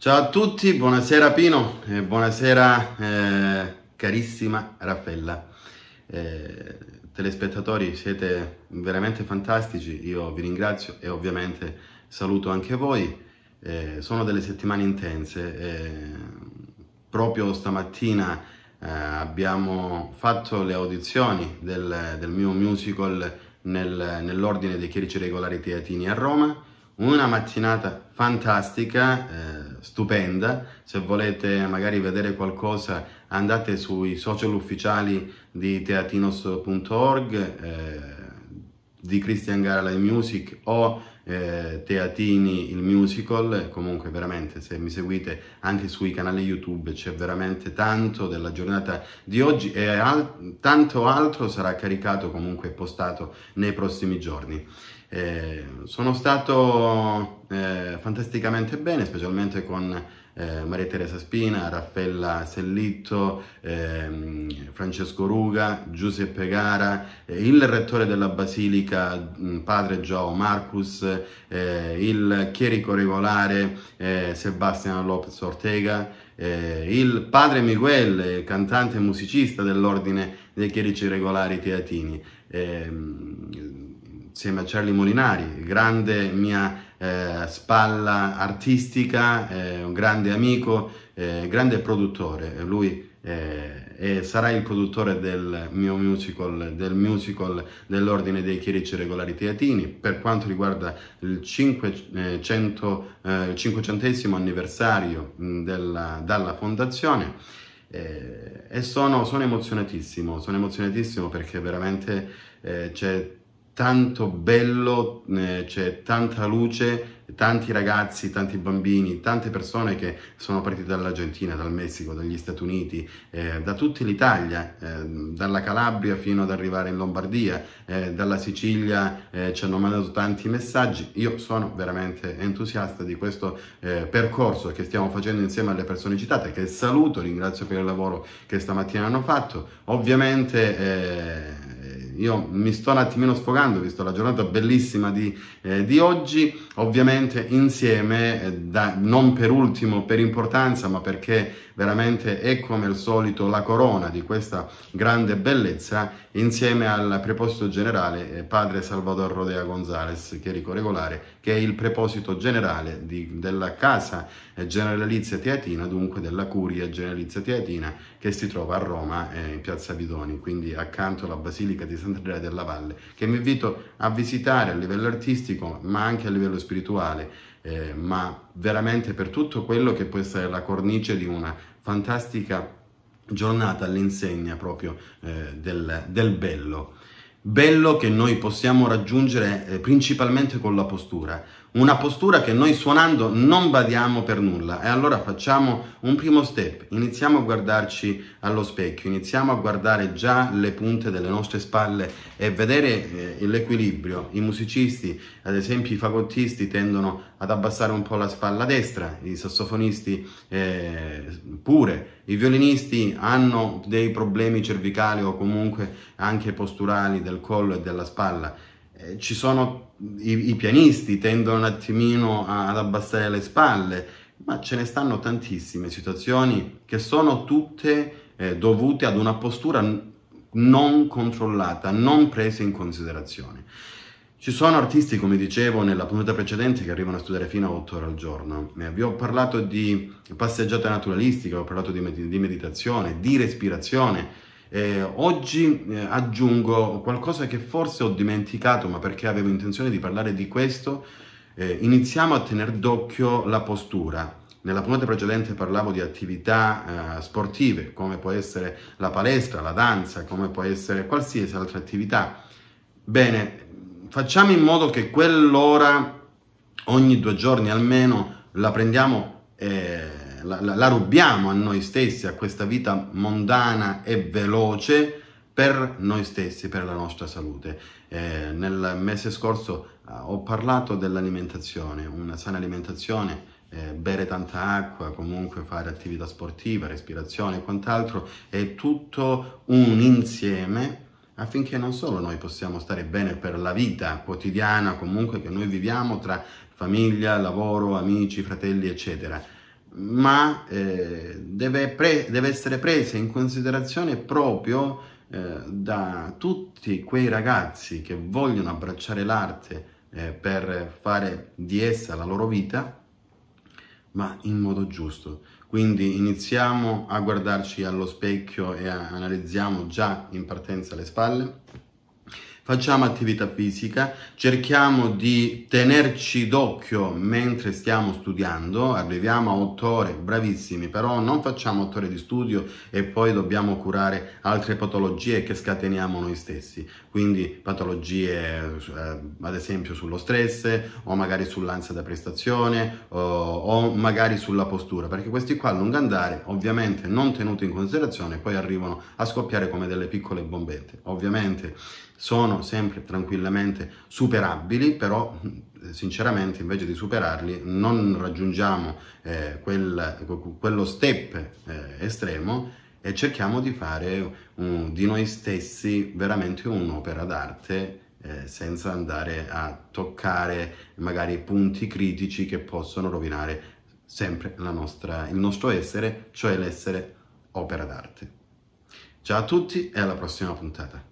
Ciao a tutti, buonasera Pino e buonasera eh, carissima Raffaella. Eh, telespettatori, siete veramente fantastici, io vi ringrazio e ovviamente saluto anche voi. Eh, sono delle settimane intense, eh, proprio stamattina eh, abbiamo fatto le audizioni del, del mio musical nel, nell'ordine dei chierici regolari teatini a Roma una mattinata fantastica, eh, stupenda, se volete magari vedere qualcosa andate sui social ufficiali di teatinos.org, eh, di Christian Garla Music o eh, Teatini il musical, comunque veramente se mi seguite anche sui canali YouTube c'è veramente tanto della giornata di oggi e al tanto altro sarà caricato comunque postato nei prossimi giorni. Eh, sono stato eh, fantasticamente bene, specialmente con eh, Maria Teresa Spina, Raffaella Sellitto, ehm, Francesco Ruga, Giuseppe Gara, eh, il rettore della Basilica, mh, mm, padre Joao Marcus, eh, il chierico regolare eh, Sebastiano Lopez Ortega, il padre Miguel, cantante e musicista dell'ordine dei chierici regolari teatini. Ehm, insieme a Charlie Molinari, grande mia eh, spalla artistica, eh, un grande amico, eh, grande produttore. Lui eh, sarà il produttore del mio musical, del musical dell'Ordine dei Chierici Regolari Teatini per quanto riguarda il, 500, eh, eh, il 500 anniversario mm, della, dalla fondazione. e sono, sono emozionatissimo, sono emozionatissimo perché veramente c'è tanto bello, eh, c'è tanta luce, tanti ragazzi, tanti bambini, tante persone che sono partite dall'Argentina, dal Messico, dagli Stati Uniti, eh, da tutta l'Italia, eh, dalla Calabria fino ad arrivare in Lombardia, eh, dalla Sicilia eh, ci hanno mandato tanti messaggi. Io sono veramente entusiasta di questo eh, percorso che stiamo facendo insieme alle persone citate, che saluto, ringrazio per il lavoro che stamattina hanno fatto. Ovviamente io mi sto un attimino sfogando, visto la giornata bellissima di, eh, di oggi, ovviamente insieme, eh, da, non per ultimo per importanza, ma perché veramente è come al solito la corona di questa grande bellezza, insieme al preposito generale eh, padre Salvador Rodea Gonzalez, chierico regolare, che è il preposito generale di, della casa eh, generalizia teatina, dunque della curia generalizia teatina, che si trova a Roma, eh, in piazza Vidoni, quindi accanto alla Basilica di San Sant'Andrea della Valle, che mi invito a visitare a livello artistico, ma anche a livello spirituale, eh, ma veramente per tutto quello che può essere la cornice di una fantastica giornata all'insegna proprio eh, del, del bello bello che noi possiamo raggiungere eh, principalmente con la postura. Una postura che noi suonando non badiamo per nulla. E allora facciamo un primo step, iniziamo a guardarci allo specchio, iniziamo a guardare già le punte delle nostre spalle e vedere eh, l'equilibrio. I musicisti, ad esempio i fagottisti, tendono ad abbassare un po' la spalla destra, i sassofonisti eh, pure, i violinisti hanno dei problemi cervicali o comunque anche posturali del collo e della spalla. Eh, ci sono i, i, pianisti tendono un attimino a, ad abbassare le spalle, ma ce ne stanno tantissime situazioni che sono tutte eh, dovute ad una postura non controllata, non presa in considerazione. Ci sono artisti, come dicevo nella puntata precedente, che arrivano a studiare fino a 8 ore al giorno. Eh, vi ho parlato di passeggiata naturalistica, ho parlato di, med- di meditazione, di respirazione eh, oggi eh, aggiungo qualcosa che forse ho dimenticato, ma perché avevo intenzione di parlare di questo. Eh, iniziamo a tenere d'occhio la postura. Nella puntata precedente parlavo di attività eh, sportive, come può essere la palestra, la danza, come può essere qualsiasi altra attività. Bene, facciamo in modo che quell'ora ogni due giorni almeno la prendiamo eh, la, la, la rubiamo a noi stessi, a questa vita mondana e veloce per noi stessi, per la nostra salute. Eh, nel mese scorso eh, ho parlato dell'alimentazione, una sana alimentazione, eh, bere tanta acqua, comunque fare attività sportiva, respirazione e quant'altro, è tutto un insieme affinché non solo noi possiamo stare bene per la vita quotidiana comunque che noi viviamo tra famiglia, lavoro, amici, fratelli, eccetera, ma eh, deve, pre- deve, essere presa in considerazione proprio eh, da tutti quei ragazzi che vogliono abbracciare l'arte eh, per fare di essa la loro vita, ma in modo giusto. Quindi iniziamo a guardarci allo specchio e a- analizziamo già in partenza le spalle facciamo attività fisica, cerchiamo di tenerci d'occhio mentre stiamo studiando, arriviamo a otto ore, bravissimi, però non facciamo otto ore di studio e poi dobbiamo curare altre patologie che scateniamo noi stessi, quindi patologie eh, ad esempio sullo stress o magari sull'ansia da prestazione o, o magari sulla postura, perché questi qua a lungo andare ovviamente non tenuti in considerazione poi arrivano a scoppiare come delle piccole bombette, ovviamente sono sempre tranquillamente superabili, però eh, sinceramente invece di superarli non raggiungiamo eh, quel, quello step eh, estremo e cerchiamo di fare um, di noi stessi veramente un'opera d'arte eh, senza andare a toccare magari punti critici che possono rovinare sempre nostra, il nostro essere, cioè l'essere opera d'arte. Ciao a tutti e alla prossima puntata.